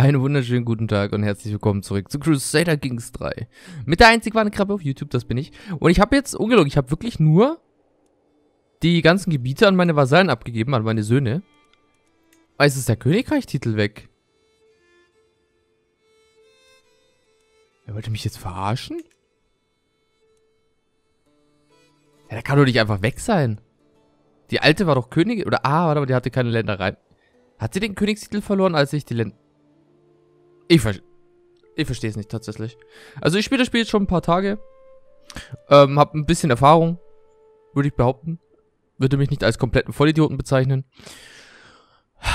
Einen wunderschönen guten Tag und herzlich willkommen zurück zu Crusader Kings 3. Mit der einzig wahren Krabbe auf YouTube, das bin ich. Und ich habe jetzt, ungelogen, ich habe wirklich nur die ganzen Gebiete an meine Vasallen abgegeben, an meine Söhne. Ah, es ist der Königreich-Titel weg. Er wollte mich jetzt verarschen? Ja, der kann doch nicht einfach weg sein. Die alte war doch Königin, oder, ah, warte mal, die hatte keine Ländereien. Hat sie den Königstitel verloren, als ich die Länder... Ich, ver ich verstehe es nicht tatsächlich. Also ich spiele das Spiel jetzt schon ein paar Tage. Ähm, hab ein bisschen Erfahrung, würde ich behaupten. Würde mich nicht als kompletten Vollidioten bezeichnen.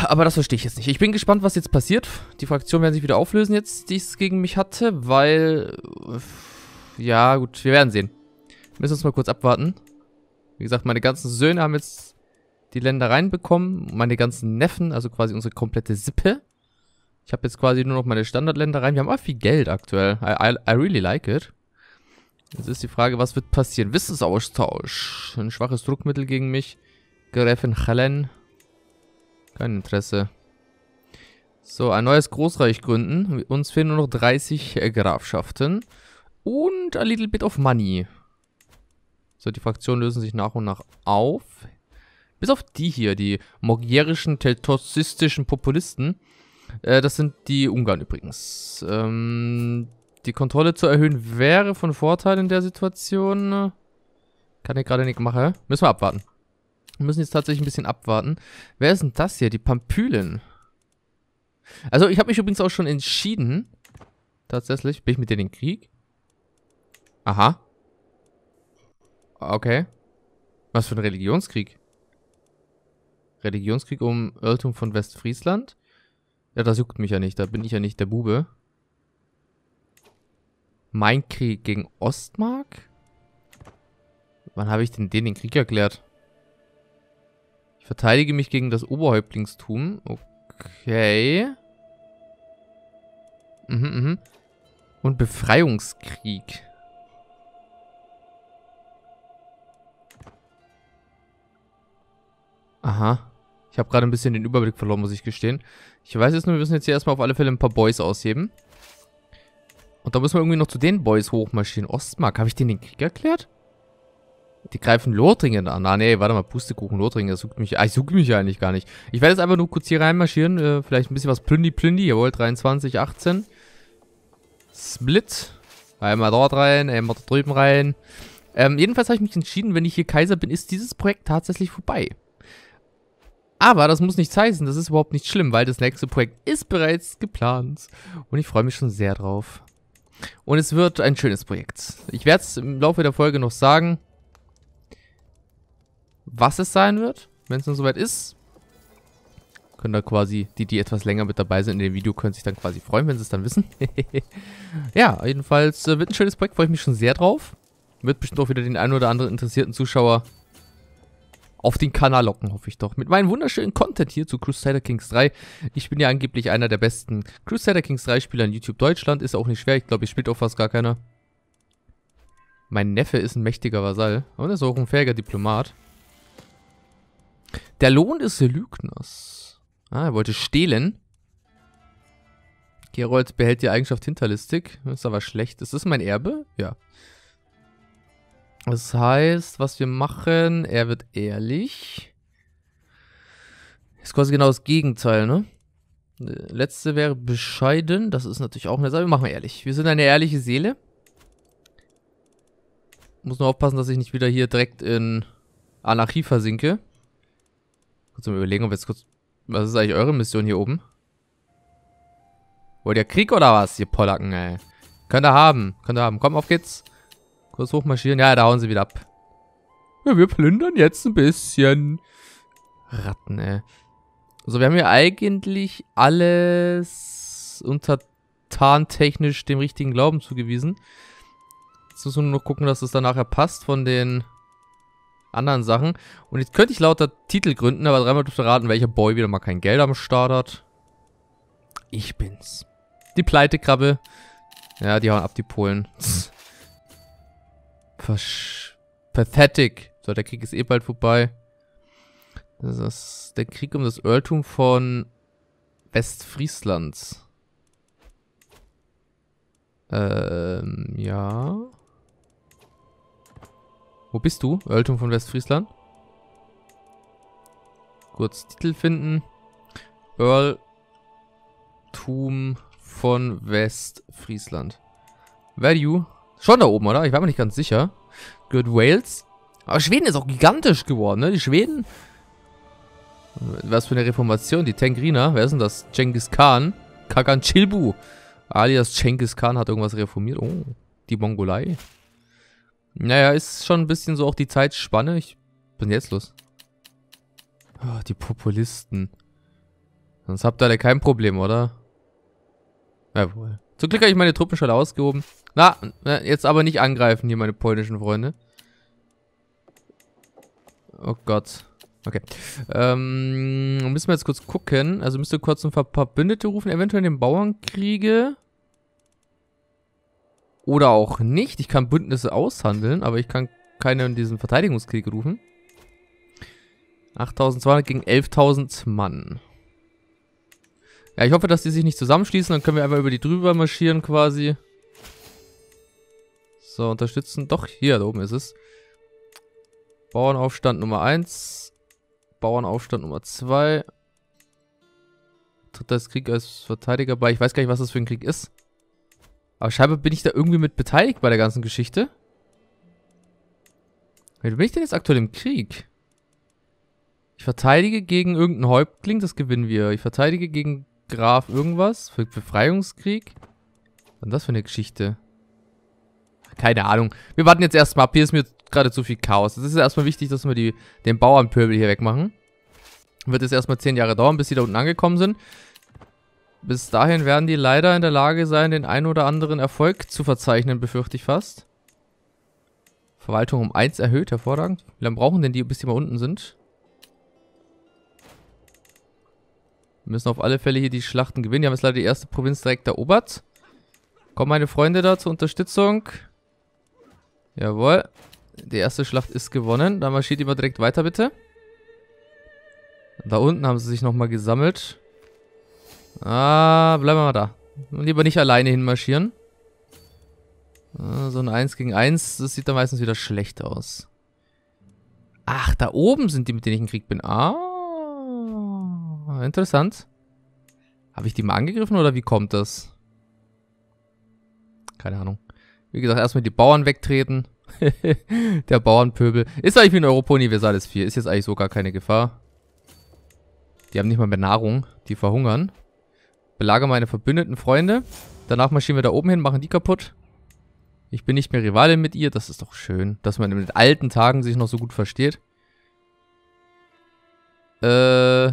Aber das verstehe ich jetzt nicht. Ich bin gespannt, was jetzt passiert. Die Fraktion werden sich wieder auflösen jetzt, die es gegen mich hatte, weil... Ja, gut, wir werden sehen. müssen uns mal kurz abwarten. Wie gesagt, meine ganzen Söhne haben jetzt die Länder reinbekommen. Meine ganzen Neffen, also quasi unsere komplette Sippe. Ich habe jetzt quasi nur noch meine Standardländer rein. Wir haben auch viel Geld aktuell. I, I, I really like it. Jetzt ist die Frage, was wird passieren? Wissensaustausch. Ein schwaches Druckmittel gegen mich. Gräfin Helen. Kein Interesse. So, ein neues Großreich gründen. Uns fehlen nur noch 30 äh, Grafschaften. Und a little bit of money. So, die Fraktionen lösen sich nach und nach auf. Bis auf die hier, die mogierischen, teltossistischen Populisten. Äh, das sind die Ungarn übrigens. Ähm, die Kontrolle zu erhöhen wäre von Vorteil in der Situation. Kann ich gerade nicht machen. Müssen wir abwarten. Wir müssen jetzt tatsächlich ein bisschen abwarten. Wer ist denn das hier? Die Pampylen. Also ich habe mich übrigens auch schon entschieden. Tatsächlich. Bin ich mit denen in Krieg? Aha. Okay. Was für ein Religionskrieg? Religionskrieg um Irrtum von Westfriesland? Ja, das juckt mich ja nicht. Da bin ich ja nicht der Bube. Mein Krieg gegen Ostmark? Wann habe ich denn den den Krieg erklärt? Ich verteidige mich gegen das Oberhäuptlingstum. Okay. Mhm, mhm. Und Befreiungskrieg. Aha. Ich habe gerade ein bisschen den Überblick verloren, muss ich gestehen. Ich weiß jetzt nur, wir müssen jetzt hier erstmal auf alle Fälle ein paar Boys ausheben. Und da müssen wir irgendwie noch zu den Boys hochmarschieren. Ostmark, habe ich denen den Krieg erklärt? Die greifen Lothringen an. Ah, nee, warte mal, Pustekuchen, Lothringen, das sucht mich. Ah, ich suche mich ja eigentlich gar nicht. Ich werde jetzt einfach nur kurz hier reinmarschieren. Äh, vielleicht ein bisschen was plündi plündi. Jawohl, 23, 18. Split. Einmal dort rein, einmal da drüben rein. Ähm, jedenfalls habe ich mich entschieden, wenn ich hier Kaiser bin, ist dieses Projekt tatsächlich vorbei. Aber das muss nichts heißen, das ist überhaupt nicht schlimm, weil das nächste Projekt ist bereits geplant. Und ich freue mich schon sehr drauf. Und es wird ein schönes Projekt. Ich werde es im Laufe der Folge noch sagen, was es sein wird, wenn es dann soweit ist. Können da quasi, die, die etwas länger mit dabei sind in dem Video, können sich dann quasi freuen, wenn sie es dann wissen. ja, jedenfalls äh, wird ein schönes Projekt, freue ich mich schon sehr drauf. Wird bestimmt auch wieder den ein oder anderen interessierten Zuschauer auf den Kanal locken, hoffe ich doch. Mit meinem wunderschönen Content hier zu Crusader Kings 3. Ich bin ja angeblich einer der besten Crusader Kings 3 Spieler in YouTube Deutschland. Ist auch nicht schwer. Ich glaube, ich spielt auch fast gar keiner. Mein Neffe ist ein mächtiger Vasall und er ist auch ein fähiger Diplomat. Der Lohn des Lügners. Ah, er wollte stehlen. Gerold behält die Eigenschaft Hinterlistig. Ist aber schlecht. Ist das mein Erbe? Ja. Das heißt, was wir machen, er wird ehrlich. Ist quasi genau das Gegenteil, ne? Letzte wäre bescheiden. Das ist natürlich auch eine Sache. Wir machen ehrlich. Wir sind eine ehrliche Seele. Muss nur aufpassen, dass ich nicht wieder hier direkt in Anarchie versinke. Kurz mal überlegen, ob jetzt kurz... Was ist eigentlich eure Mission hier oben? Wollt ihr Krieg oder was, ihr Polacken, ey? Könnt ihr haben. Könnt ihr haben. Komm, auf geht's. Kurz hochmarschieren. Ja, da hauen sie wieder ab. Ja, wir plündern jetzt ein bisschen. Ratten, ey. So, wir haben hier eigentlich alles untertantechnisch dem richtigen Glauben zugewiesen. Jetzt müssen wir nur noch gucken, dass das dann nachher passt von den anderen Sachen. Und jetzt könnte ich lauter Titel gründen, aber dreimal dürfte raten, welcher Boy wieder mal kein Geld am Start hat. Ich bin's. Die Pleitekrabbe. Ja, die hauen ab, die Polen. Versch pathetic. So, der Krieg ist eh bald vorbei. Das ist der Krieg um das Earltum von Westfrieslands. Ähm, ja. Wo bist du? Earltum von Westfriesland? Kurz Titel finden. Earltum von Westfriesland. Value Schon da oben, oder? Ich war mir nicht ganz sicher. Good Wales. Aber Schweden ist auch gigantisch geworden, ne? Die Schweden. Was für eine Reformation. Die Tengriner. Wer ist denn das? Genghis Khan. Kagan Chilbu. Alias Genghis Khan hat irgendwas reformiert. Oh, die Mongolei. Naja, ist schon ein bisschen so auch die Zeitspanne. Ich bin jetzt los. Oh, die Populisten. Sonst habt ihr alle kein Problem, oder? Jawohl. Zum Glück habe ich meine Truppen schon ausgehoben. Na, jetzt aber nicht angreifen hier, meine polnischen Freunde. Oh Gott. Okay. Ähm, müssen wir jetzt kurz gucken. Also müsst ihr kurz ein paar Verbündete rufen, eventuell den Bauernkriege. Oder auch nicht. Ich kann Bündnisse aushandeln, aber ich kann keine in diesen Verteidigungskrieg rufen. 8200 gegen 11.000 Mann. Ja, ich hoffe, dass die sich nicht zusammenschließen. Dann können wir einfach über die drüber marschieren quasi. So, unterstützen. Doch, hier, da oben ist es. Bauernaufstand Nummer 1. Bauernaufstand Nummer 2. Tritt das Krieg als Verteidiger bei. Ich weiß gar nicht, was das für ein Krieg ist. Aber scheinbar bin ich da irgendwie mit beteiligt bei der ganzen Geschichte. Wie bin ich denn jetzt aktuell im Krieg? Ich verteidige gegen irgendeinen Häuptling, das gewinnen wir. Ich verteidige gegen Graf irgendwas. Für Befreiungskrieg. Was ist das für eine Geschichte? Keine Ahnung. Wir warten jetzt erstmal ab. Hier ist mir gerade zu viel Chaos. Es ist erstmal wichtig, dass wir die, den Bauernpöbel hier wegmachen. Wird jetzt erstmal 10 Jahre dauern, bis die da unten angekommen sind. Bis dahin werden die leider in der Lage sein, den ein oder anderen Erfolg zu verzeichnen, befürchte ich fast. Verwaltung um 1 erhöht, hervorragend. Wie lange brauchen denn die, bis die mal unten sind? Wir müssen auf alle Fälle hier die Schlachten gewinnen. Die haben jetzt leider die erste Provinz direkt erobert. Kommen meine Freunde da zur Unterstützung. Jawohl. Die erste Schlacht ist gewonnen. Dann marschiert ihr mal direkt weiter, bitte. Da unten haben sie sich nochmal gesammelt. Ah, bleiben wir mal da. Lieber nicht alleine hinmarschieren. Ah, so ein 1 gegen 1, das sieht dann meistens wieder schlecht aus. Ach, da oben sind die, mit denen ich im Krieg bin. Ah, interessant. Habe ich die mal angegriffen oder wie kommt das? Keine Ahnung. Wie gesagt, erstmal die Bauern wegtreten. der Bauernpöbel. Ist eigentlich wie ein Europa universales Vieh. Ist jetzt eigentlich so gar keine Gefahr. Die haben nicht mal mehr Nahrung. Die verhungern. Belage meine verbündeten Freunde. Danach marschieren wir da oben hin, machen die kaputt. Ich bin nicht mehr Rivalin mit ihr. Das ist doch schön, dass man in den alten Tagen sich noch so gut versteht. Äh...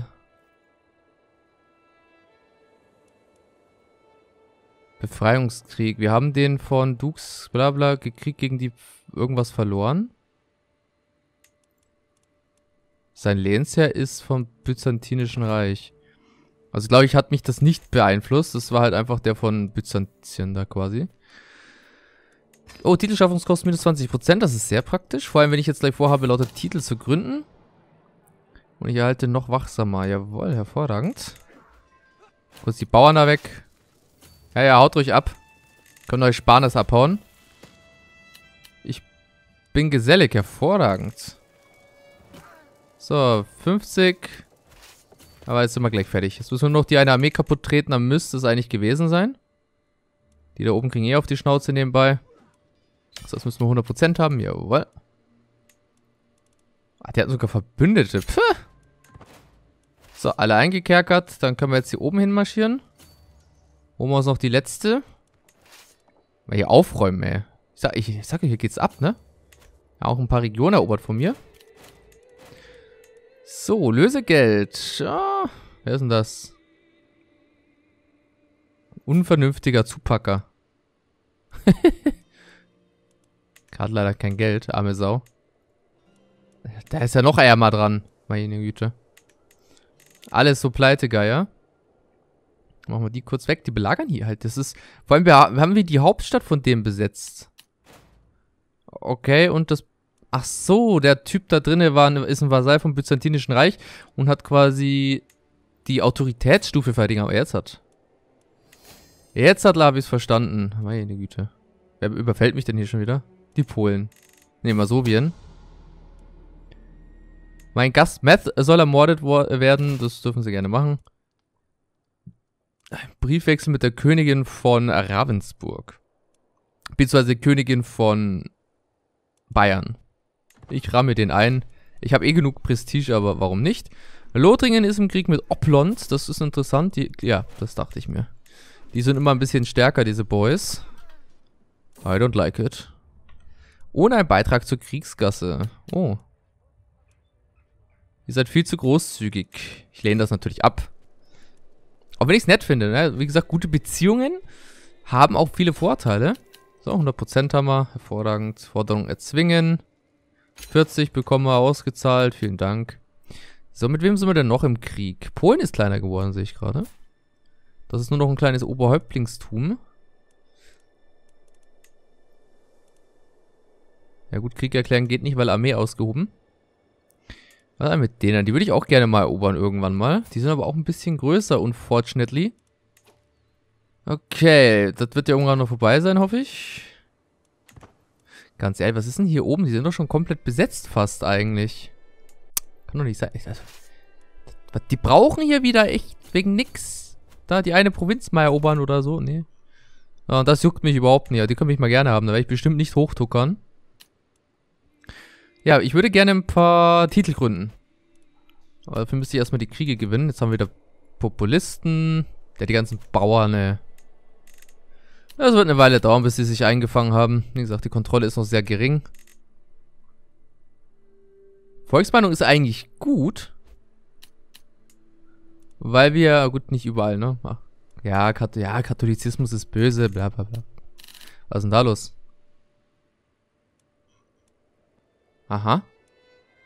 Befreiungskrieg. Wir haben den von Dukes blabla gekriegt gegen die irgendwas verloren. Sein Lehnsherr ist vom Byzantinischen Reich. Also glaube ich, hat mich das nicht beeinflusst. Das war halt einfach der von Byzantien da quasi. Oh, Titelschaffungskosten minus 20%. Das ist sehr praktisch. Vor allem, wenn ich jetzt gleich vorhabe, lauter Titel zu gründen. Und ich erhalte noch wachsamer. Jawohl, hervorragend. Kurz die Bauern da weg. Ja, ja, haut ruhig ab. Könnt euch sparen, das abhauen. Ich bin gesellig, hervorragend. So, 50. Aber jetzt sind wir gleich fertig. Jetzt müssen wir nur noch die eine Armee kaputt treten, dann müsste es eigentlich gewesen sein. Die da oben kriegen eh auf die Schnauze nebenbei. Also das müssen wir 100% haben, jawohl. Ah, die hatten sogar Verbündete. Puh. So, alle eingekerkert. Dann können wir jetzt hier oben hinmarschieren. Holen wir uns noch die letzte. Mal hier aufräumen, ey. Ich sag, ich, ich sag euch, hier geht's ab, ne? Ja, auch ein paar Regionen erobert von mir. So, Lösegeld. Ja, wer ist denn das? Unvernünftiger Zupacker. Hat leider kein Geld, arme Sau. Da ist ja noch Eier dran, meine Güte. Alles so pleite, Geier. Ja? Machen wir die kurz weg. Die belagern hier halt. Das ist. Vor allem, wir, haben wir die Hauptstadt von dem besetzt. Okay, und das. Ach so, der Typ da drinnen war, ist ein Vasall vom Byzantinischen Reich und hat quasi die Autoritätsstufe verringert. Aber jetzt hat. Jetzt hat Labis verstanden. Meine Güte. Wer überfällt mich denn hier schon wieder? Die Polen. Ne, Masowien. Mein Gast Meth soll ermordet werden. Das dürfen sie gerne machen. Briefwechsel mit der Königin von Ravensburg. Beziehungsweise Königin von Bayern. Ich ramme den ein. Ich habe eh genug Prestige, aber warum nicht? Lothringen ist im Krieg mit Oplons. Das ist interessant. Die, ja, das dachte ich mir. Die sind immer ein bisschen stärker, diese Boys. I don't like it. Ohne einen Beitrag zur Kriegsgasse. Oh. Ihr seid viel zu großzügig. Ich lehne das natürlich ab. Auch wenn ich es nett finde, ne? Wie gesagt, gute Beziehungen haben auch viele Vorteile. So, 100% haben wir. Hervorragend. Forderung erzwingen. 40 bekommen wir ausgezahlt. Vielen Dank. So, mit wem sind wir denn noch im Krieg? Polen ist kleiner geworden, sehe ich gerade. Das ist nur noch ein kleines Oberhäuptlingstum. Ja gut, Krieg erklären geht nicht, weil Armee ausgehoben. Was ist mit denen? Die würde ich auch gerne mal erobern irgendwann mal. Die sind aber auch ein bisschen größer, unfortunately. Okay, das wird ja irgendwann noch vorbei sein, hoffe ich. Ganz ehrlich, was ist denn hier oben? Die sind doch schon komplett besetzt fast eigentlich. Kann doch nicht sein. Also, die brauchen hier wieder echt wegen nix. Da die eine Provinz mal erobern oder so. Nee. Ja, das juckt mich überhaupt nicht. Die können mich mal gerne haben. Da werde ich bestimmt nicht hochtuckern. Ja, ich würde gerne ein paar Titel gründen. Aber dafür müsste ich erstmal die Kriege gewinnen. Jetzt haben wir wieder Populisten. Der die ganzen Bauern, ne. Äh. Das wird eine Weile dauern, bis sie sich eingefangen haben. Wie gesagt, die Kontrolle ist noch sehr gering. Volksmeinung ist eigentlich gut. Weil wir, ah, gut, nicht überall, ne? Ach, ja, Kat ja, Katholizismus ist böse, bla bla bla. Was ist denn da los? Aha.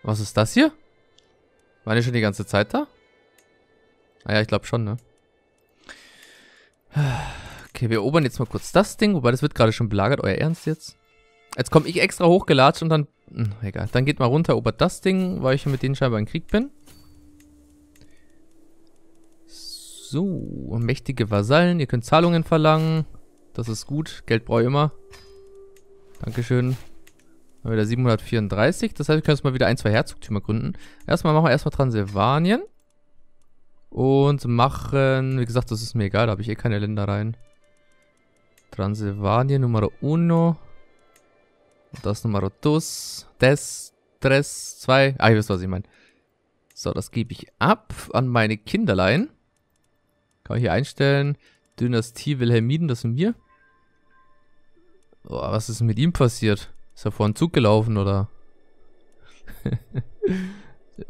Was ist das hier? Waren die schon die ganze Zeit da? Ah ja, ich glaube schon, ne? Okay, wir erobern jetzt mal kurz das Ding. Wobei, das wird gerade schon belagert. Euer Ernst jetzt? Jetzt komme ich extra hochgelatscht und dann... Mh, hm, egal. Dann geht mal runter, erobert das Ding, weil ich mit denen scheinbar im Krieg bin. So, mächtige Vasallen. Ihr könnt Zahlungen verlangen. Das ist gut. Geld brauche ich immer. Dankeschön. Mal wieder 734. Das heißt, wir können jetzt mal wieder ein, zwei Herzogtümer gründen. Erstmal machen wir erstmal Transsilvanien. Und machen, wie gesagt, das ist mir egal, da habe ich eh keine Länder rein. Transsilvanien Nummer uno. das Nummer dos. Des, tres, zwei. Ah, ihr wisst, was ich meine. So, das gebe ich ab an meine Kinderlein. Kann man hier einstellen. Dynastie Wilhelmiden, das sind wir. Boah, was ist mit ihm passiert? Ist er vor einen Zug gelaufen oder?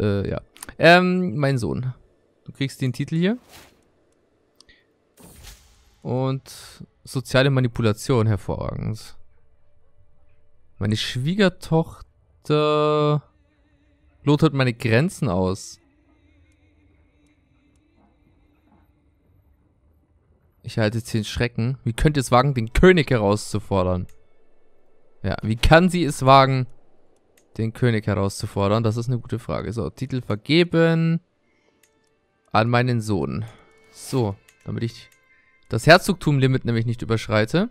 äh, ja. Ähm, mein Sohn. Du kriegst den Titel hier. Und soziale Manipulation hervorragend. Meine Schwiegertochter lotet meine Grenzen aus. Ich halte jetzt den Schrecken. Wie könnt ihr es wagen, den König herauszufordern? Ja, wie kann sie es wagen, den König herauszufordern? Das ist eine gute Frage. So, Titel vergeben an meinen Sohn. So, damit ich das Herzogtum-Limit nämlich nicht überschreite.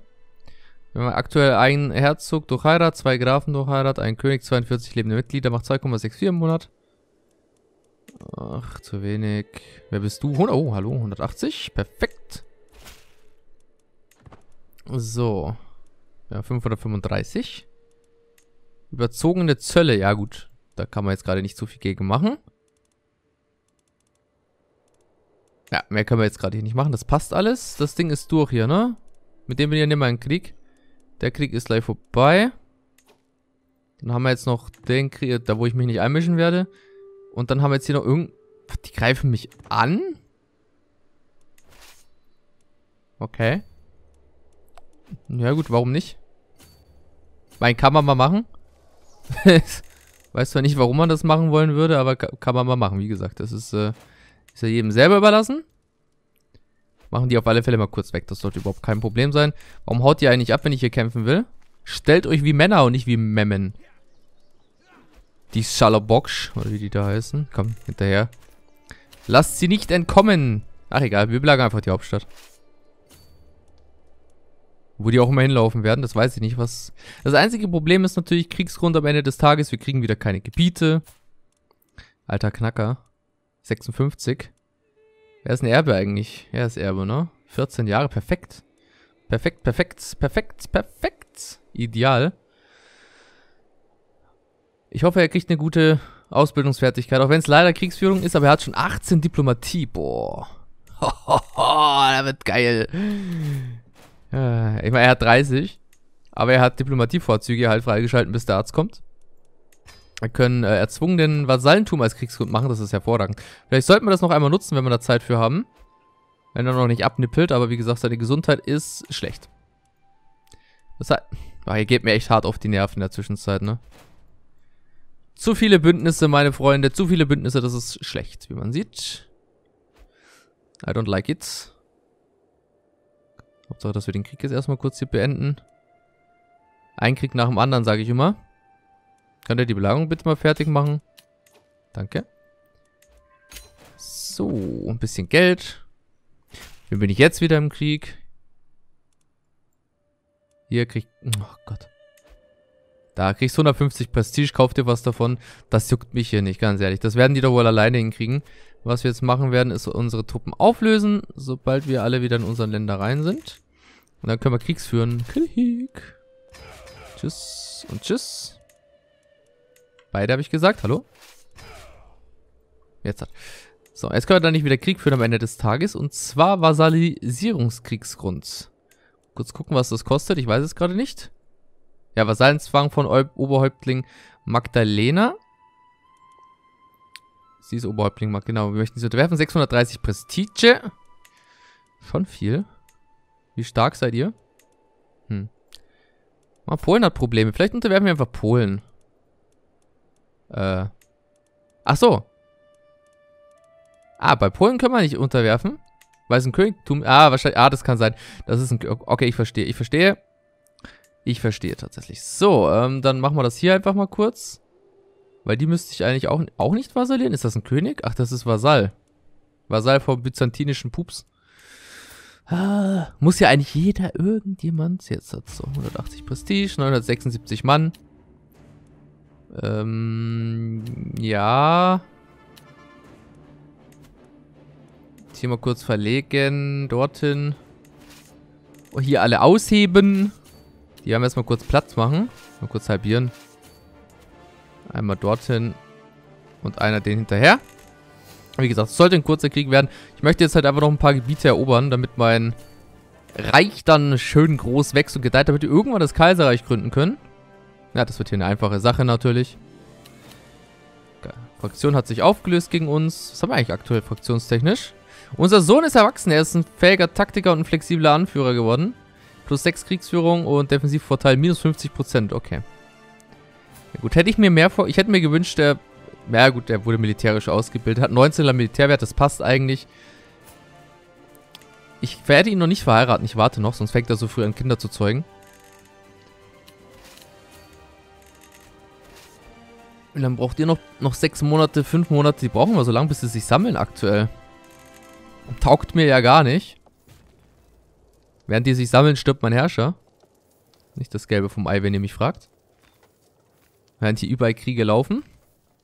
Wir haben aktuell einen Herzog durch Heirat, zwei Grafen durch Heirat, einen König, 42 lebende Mitglieder, macht 2,64 im Monat. Ach, zu wenig. Wer bist du? Oh, hallo, 180. Perfekt. So. Ja, 535. Überzogene Zölle, ja gut. Da kann man jetzt gerade nicht so viel gegen machen. Ja, mehr können wir jetzt gerade hier nicht machen. Das passt alles. Das Ding ist durch hier, ne? Mit dem bin ich ja nicht mehr im Krieg. Der Krieg ist gleich vorbei. Dann haben wir jetzt noch den Krieg, da wo ich mich nicht einmischen werde. Und dann haben wir jetzt hier noch irgend... Die greifen mich an? Okay. Ja gut, warum nicht? Mein, kann man mal machen. Weiß zwar nicht, warum man das machen wollen würde, aber kann man mal machen. Wie gesagt, das ist, äh, ist ja jedem selber überlassen. Machen die auf alle Fälle mal kurz weg. Das sollte überhaupt kein Problem sein. Warum haut ihr eigentlich ab, wenn ich hier kämpfen will? Stellt euch wie Männer und nicht wie Memmen. Die Schallerbox, oder wie die da heißen. Komm, hinterher. Lasst sie nicht entkommen. Ach egal, wir belagern einfach die Hauptstadt. Wo die auch immer hinlaufen werden, das weiß ich nicht, was. Das einzige Problem ist natürlich Kriegsgrund am Ende des Tages. Wir kriegen wieder keine Gebiete. Alter Knacker. 56. Er ist ein Erbe eigentlich. Er ist Erbe, ne? 14 Jahre, perfekt. Perfekt, perfekt, perfekt, perfekt. Ideal. Ich hoffe, er kriegt eine gute Ausbildungsfertigkeit, auch wenn es leider Kriegsführung ist, aber er hat schon 18 Diplomatie. Boah. Hohoho, der wird geil. Äh, ich meine, er hat 30, aber er hat Diplomatievorzüge halt freigeschalten, bis der Arzt kommt. Wir können äh, erzwungenen Vasallentum als Kriegsgrund machen, das ist hervorragend. Vielleicht sollten wir das noch einmal nutzen, wenn wir da Zeit für haben. Wenn er noch nicht abnippelt, aber wie gesagt, seine Gesundheit ist schlecht. Das heißt, ach, ihr geht mir echt hart auf die Nerven in der Zwischenzeit, ne? Zu viele Bündnisse, meine Freunde, zu viele Bündnisse, das ist schlecht, wie man sieht. I don't like it. Hauptsache, dass wir den Krieg jetzt erstmal kurz hier beenden. Ein Krieg nach dem anderen, sage ich immer. Könnt ihr die Belagerung bitte mal fertig machen? Danke. So, ein bisschen Geld. Wem bin ich jetzt wieder im Krieg? Hier kriegt... Oh Gott. Da kriegst du 150 Prestige, kauf dir was davon. Das juckt mich hier nicht, ganz ehrlich. Das werden die doch wohl alleine hinkriegen. Was wir jetzt machen werden, ist unsere Truppen auflösen, sobald wir alle wieder in unseren Ländereien sind. Und dann können wir Kriegs führen. Krieg. Tschüss und tschüss. Beide habe ich gesagt. Hallo? Jetzt hat. So, jetzt können wir dann nicht wieder Krieg führen am Ende des Tages. Und zwar Vasalisierungskriegsgrund. Kurz gucken, was das kostet. Ich weiß es gerade nicht. Ja, Vasallenzwang von Oberhäuptling Magdalena. Sie ist Oberhäuptling, macht genau. Wir möchten sie unterwerfen. 630 Prestige. Schon viel. Wie stark seid ihr? Hm. Ah, Polen hat Probleme. Vielleicht unterwerfen wir einfach Polen. Äh. Ach so. Ah, bei Polen können wir nicht unterwerfen. Weil es ein Königtum... Ah, wahrscheinlich... Ah, das kann sein. Das ist ein... Okay, ich verstehe. Ich verstehe. Ich verstehe tatsächlich. So, ähm, dann machen wir das hier einfach mal kurz. Weil die müsste ich eigentlich auch, auch nicht vasallieren. Ist das ein König? Ach, das ist Vasall. Vasall vom byzantinischen Pups. Ah, muss ja eigentlich jeder irgendjemand. Jetzt hat so 180 Prestige, 976 Mann. Ähm, ja. hier mal kurz verlegen. Dorthin. Oh, hier alle ausheben. Die werden wir erstmal kurz Platz machen. Mal kurz halbieren. Einmal dorthin und einer den hinterher. Wie gesagt, es sollte ein kurzer Krieg werden. Ich möchte jetzt halt einfach noch ein paar Gebiete erobern, damit mein Reich dann schön groß wächst und gedeiht, damit wir irgendwann das Kaiserreich gründen können. Ja, das wird hier eine einfache Sache natürlich. Okay. Fraktion hat sich aufgelöst gegen uns. Was haben wir eigentlich aktuell fraktionstechnisch? Unser Sohn ist erwachsen. Er ist ein fähiger Taktiker und ein flexibler Anführer geworden. Plus 6 Kriegsführung und Defensivvorteil minus 50%. Okay. Ja gut, hätte ich mir mehr vor... Ich hätte mir gewünscht, der... Ja gut, der wurde militärisch ausgebildet. Hat 19er Militärwert, das passt eigentlich. Ich werde ihn noch nicht verheiraten. Ich warte noch, sonst fängt er so früh an, Kinder zu zeugen. Und dann braucht ihr noch, noch sechs Monate, fünf Monate. Die brauchen wir so lange, bis sie sich sammeln aktuell. Taugt mir ja gar nicht. Während die sich sammeln, stirbt mein Herrscher. Nicht das Gelbe vom Ei, wenn ihr mich fragt. Während hier überall Kriege laufen.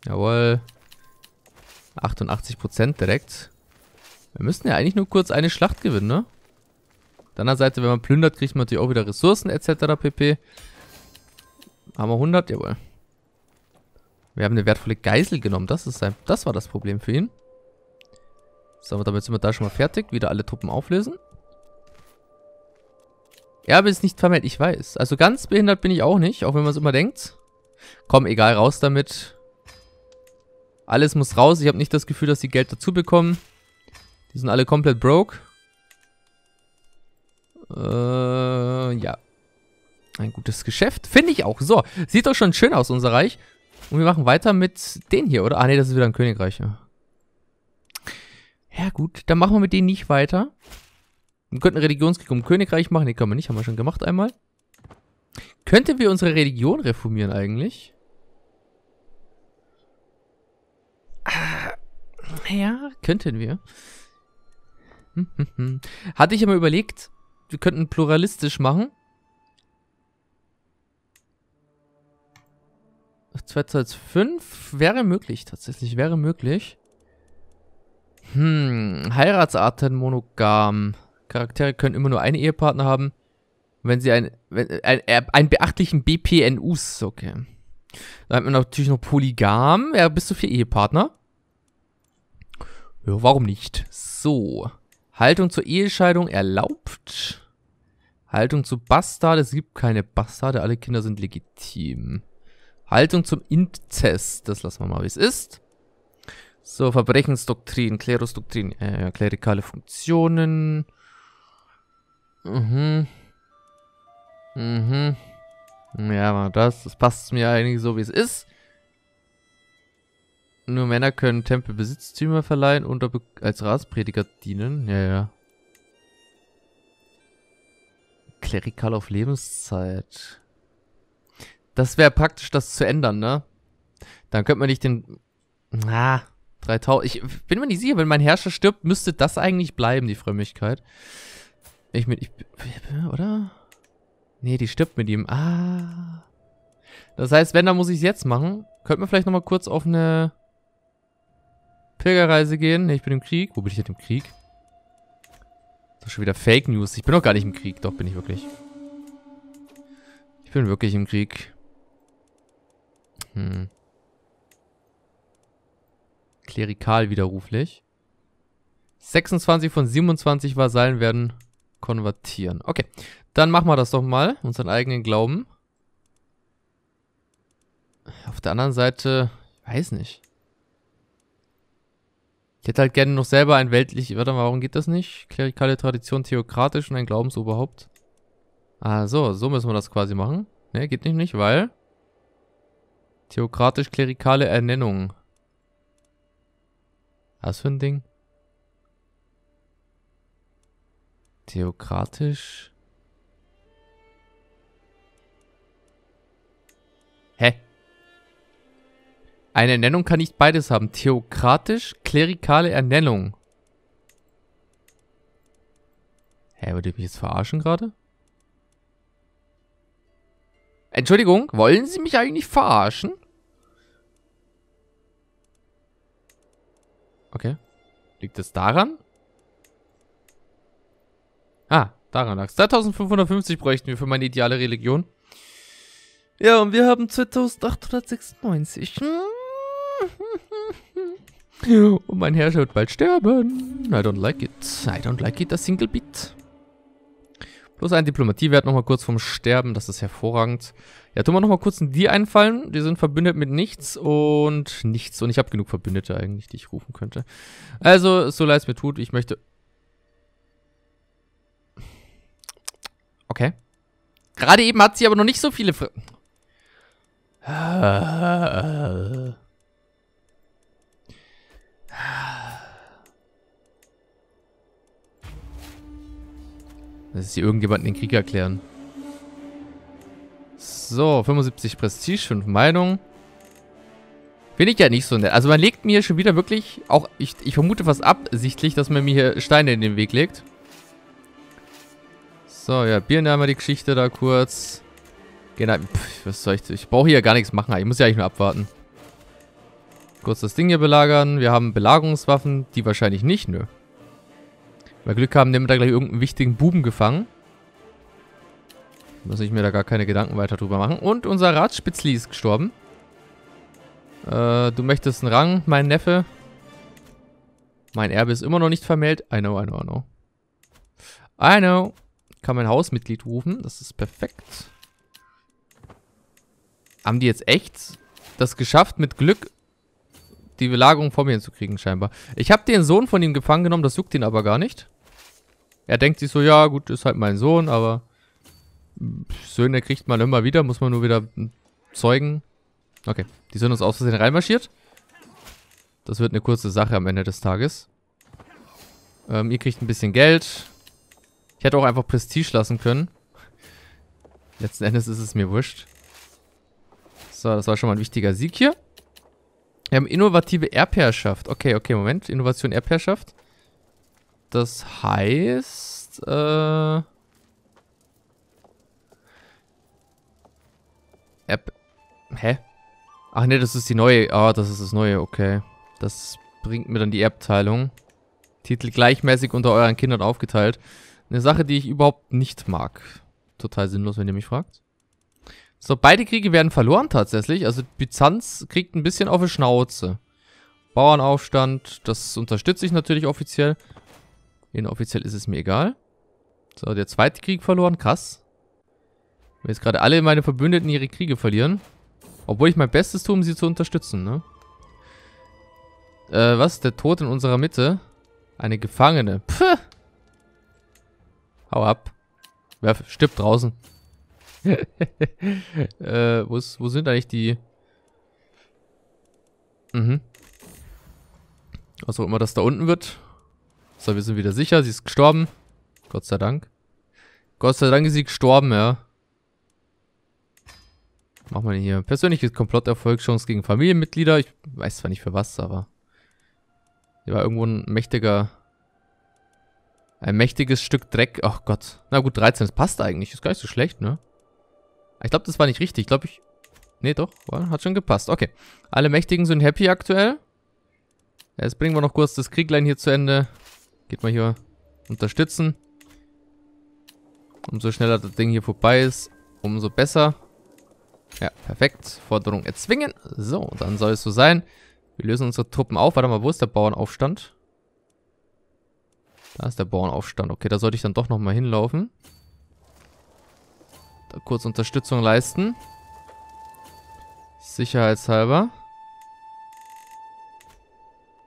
Jawohl. 88% direkt. Wir müssen ja eigentlich nur kurz eine Schlacht gewinnen, ne? Auf der anderen Seite, wenn man plündert, kriegt man natürlich auch wieder Ressourcen etc. pp. Haben wir 100? Jawohl. Wir haben eine wertvolle Geisel genommen. Das, ist sein, das war das Problem für ihn. So, damit sind wir da schon mal fertig. Wieder alle Truppen auflösen. Erbe ist nicht vermeldet, ich weiß. Also ganz behindert bin ich auch nicht, auch wenn man es immer denkt. Komm, egal, raus damit. Alles muss raus. Ich habe nicht das Gefühl, dass die Geld dazu bekommen. Die sind alle komplett broke. Äh, ja. Ein gutes Geschäft. Finde ich auch. So, sieht doch schon schön aus, unser Reich. Und wir machen weiter mit den hier, oder? Ah, ne, das ist wieder ein Königreich. Ja, ja gut. Dann machen wir mit denen nicht weiter. Wir könnten einen Religionskrieg um Königreich machen. Den können wir nicht. Haben wir schon gemacht einmal. Könnten wir unsere Religion reformieren eigentlich? Äh, ja, könnten wir. Hm, hm, hm. Hatte ich immer überlegt, wir könnten pluralistisch machen. 2005 wäre möglich, tatsächlich wäre möglich. Hm, Heiratsarten monogam. Charaktere können immer nur einen Ehepartner haben wenn sie ein, wenn, ein, äh, einen beachtlichen BPNUs, okay. Dann hat man natürlich noch Polygam. Ja, bist du für Ehepartner. Ja, warum nicht? So. Haltung zur Ehescheidung erlaubt. Haltung zu Bastard. Es gibt keine Bastarde. Alle Kinder sind legitim. Haltung zum Inzest. Das lassen wir mal, wie es ist. So, Verbrechensdoktrin, Klerusdoktrin, äh, klerikale Funktionen. Mhm. Mhm. Ja, war das, das passt mir eigentlich so, wie es ist. Nur Männer können Tempelbesitztümer verleihen und als Rasprediger dienen. Ja, ja. Klerikal auf Lebenszeit. Das wäre praktisch, das zu ändern, ne? Dann könnte man nicht den... Na, ah, 3000... Ich bin mir nicht sicher, wenn mein Herrscher stirbt, müsste das eigentlich bleiben, die Frömmigkeit. Ich mit... Ich, oder? Nee, die stirbt mit ihm. Ah. Das heißt, wenn, dann muss ich es jetzt machen. Könnten wir vielleicht nochmal kurz auf eine Pilgerreise gehen? Nee, ich bin im Krieg. Wo bin ich denn im Krieg? Das ist schon wieder Fake News. Ich bin doch gar nicht im Krieg. Doch, bin ich wirklich. Ich bin wirklich im Krieg. Hm. Klerikal widerruflich. 26 von 27 Vasallen werden konvertieren. Okay. Dann machen wir das doch mal, unseren eigenen Glauben. Auf der anderen Seite, weiß nicht. Ich hätte halt gerne noch selber ein weltlich... Warte mal, warum geht das nicht? Klerikale Tradition theokratisch und ein Glaubensoberhaupt. Ah, so, so müssen wir das quasi machen. Ne, geht nicht, nicht, weil... Theokratisch-klerikale Ernennung. Was für ein Ding? Theokratisch... Hä? Eine Ernennung kann nicht beides haben. Theokratisch, klerikale Ernennung. Hä, würde ich mich jetzt verarschen gerade? Entschuldigung, wollen Sie mich eigentlich verarschen? Okay. Liegt das daran? Ah, daran lag es. 3550 bräuchten wir für meine ideale Religion. Ja, und wir haben 2896. Hm. Und mein Herr wird bald sterben. I don't like it. I don't like it, a single bit. Bloß ein Diplomatiewert nochmal kurz vom Sterben, das ist hervorragend. Ja, tun wir nochmal kurz in die einfallen. Die sind verbündet mit nichts und nichts. Und ich habe genug Verbündete eigentlich, die ich rufen könnte. Also, so leid es mir tut, ich möchte... Okay. Gerade eben hat sie aber noch nicht so viele... Fr dass hier irgendjemanden den Krieg erklären. So, 75 Prestige, 5 Meinung. Finde ich ja nicht so nett. Also man legt mir schon wieder wirklich, auch ich, ich vermute fast absichtlich, dass man mir hier Steine in den Weg legt. So, ja, Biername die Geschichte da kurz. Gehen halt, pff, was soll ich, ich brauche hier gar nichts machen, ich muss ja eigentlich nur abwarten. Kurz das Ding hier belagern, wir haben Belagerungswaffen, die wahrscheinlich nicht, nö. Wenn Glück haben, nehmen wir da gleich irgendeinen wichtigen Buben gefangen. Muss ich mir da gar keine Gedanken weiter drüber machen. Und unser Ratsspitzli ist gestorben. Äh, du möchtest einen Rang, mein Neffe. Mein Erbe ist immer noch nicht vermählt. I know, I know, I know. I know. Kann mein Hausmitglied rufen. Das ist perfekt. Haben die jetzt echt das geschafft, mit Glück die Belagerung vor mir hinzukriegen, scheinbar. Ich habe den Sohn von ihm gefangen genommen, das juckt ihn aber gar nicht. Er denkt sich so, ja gut, ist halt mein Sohn, aber Söhne kriegt man immer wieder, muss man nur wieder zeugen. Okay, die sind uns aus Versehen reinmarschiert. Das wird eine kurze Sache am Ende des Tages. Ähm, ihr kriegt ein bisschen Geld. Ich hätte auch einfach Prestige lassen können. Letzten Endes ist es mir wurscht. So, das war schon mal ein wichtiger Sieg hier. Wir haben innovative Erbherrschaft. Okay, okay, Moment. Innovation Erbherrschaft. Das heißt... Äh, Erb... Hä? Ach ne, das ist die neue. Ah, das ist das neue, okay. Das bringt mir dann die Erbteilung. Titel gleichmäßig unter euren Kindern aufgeteilt. Eine Sache, die ich überhaupt nicht mag. Total sinnlos, wenn ihr mich fragt. So, beide Kriege werden verloren tatsächlich. Also Byzanz kriegt ein bisschen auf die Schnauze. Bauernaufstand, das unterstütze ich natürlich offiziell. Inoffiziell ist es mir egal. So, der zweite Krieg verloren, krass. Wenn jetzt gerade alle meine Verbündeten ihre Kriege verlieren. Obwohl ich mein Bestes tue, um sie zu unterstützen, ne? Äh, was? Der Tod in unserer Mitte? Eine Gefangene. Pfff. Hau ab. Wer stirbt draußen. äh, wo, ist, wo sind eigentlich die? Mhm. Was auch immer das da unten wird. So, wir sind wieder sicher. Sie ist gestorben. Gott sei Dank. Gott sei Dank ist sie gestorben, ja. Machen wir hier. Persönliches Komplotterfolgschance gegen Familienmitglieder. Ich weiß zwar nicht für was, aber... Hier war irgendwo ein mächtiger... Ein mächtiges Stück Dreck. Ach Gott. Na gut, 13. Das passt eigentlich. Ist gar nicht so schlecht, ne? Ich glaube, das war nicht richtig. glaube, ich... Nee, doch. Hat schon gepasst. Okay. Alle Mächtigen sind happy aktuell. Jetzt bringen wir noch kurz das Krieglein hier zu Ende. Geht mal hier unterstützen. Umso schneller das Ding hier vorbei ist, umso besser. Ja, perfekt. Forderung erzwingen. So, dann soll es so sein. Wir lösen unsere Truppen auf. Warte mal, wo ist der Bauernaufstand? Da ist der Bauernaufstand. Okay, da sollte ich dann doch nochmal hinlaufen kurz Unterstützung leisten. Sicherheitshalber.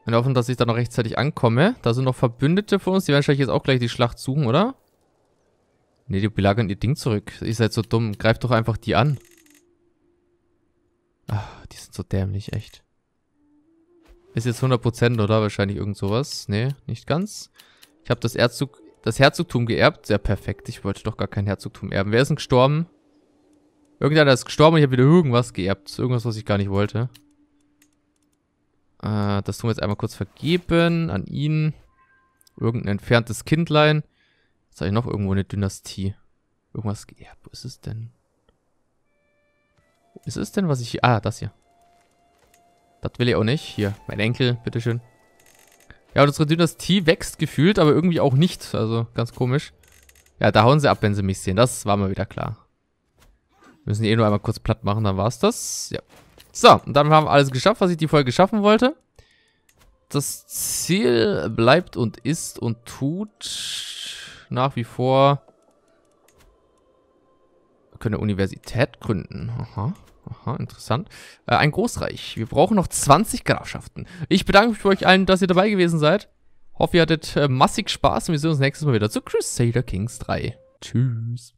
Und hoffen, dass ich da noch rechtzeitig ankomme. Da sind noch Verbündete von uns. Die werden wahrscheinlich jetzt auch gleich die Schlacht suchen, oder? Ne, die belagern ihr Ding zurück. Ihr seid so dumm. Greift doch einfach die an. Ach, die sind so dämlich, echt. Ist jetzt 100%, oder? Wahrscheinlich irgend sowas. Ne, nicht ganz. Ich habe das Erzzug das Herzogtum geerbt. Sehr perfekt. Ich wollte doch gar kein Herzogtum erben. Wer ist denn gestorben? Irgendeiner ist gestorben und ich habe wieder irgendwas geerbt. Irgendwas, was ich gar nicht wollte. Äh, das tun wir jetzt einmal kurz vergeben an ihn. Irgendein entferntes Kindlein. Jetzt habe ich noch irgendwo eine Dynastie. Irgendwas geerbt. Wo ist es denn? Wo ist es denn, was ich hier... Ah, das hier. Das will ich auch nicht. Hier, mein Enkel, bitteschön. Ja, und unsere Dynastie wächst gefühlt, aber irgendwie auch nicht. Also ganz komisch. Ja, da hauen sie ab, wenn sie mich sehen. Das war mal wieder klar. Wir müssen die eh nur einmal kurz platt machen, dann war's das. Ja. So, und dann haben wir alles geschafft, was ich die Folge schaffen wollte. Das Ziel bleibt und ist und tut nach wie vor... Wir können eine Universität gründen. Aha. Aha, interessant. Äh, ein Großreich. Wir brauchen noch 20 Grafschaften. Ich bedanke mich bei euch allen, dass ihr dabei gewesen seid. Hoffe, ihr hattet äh, massig Spaß und wir sehen uns nächstes Mal wieder zu Crusader Kings 3. Tschüss.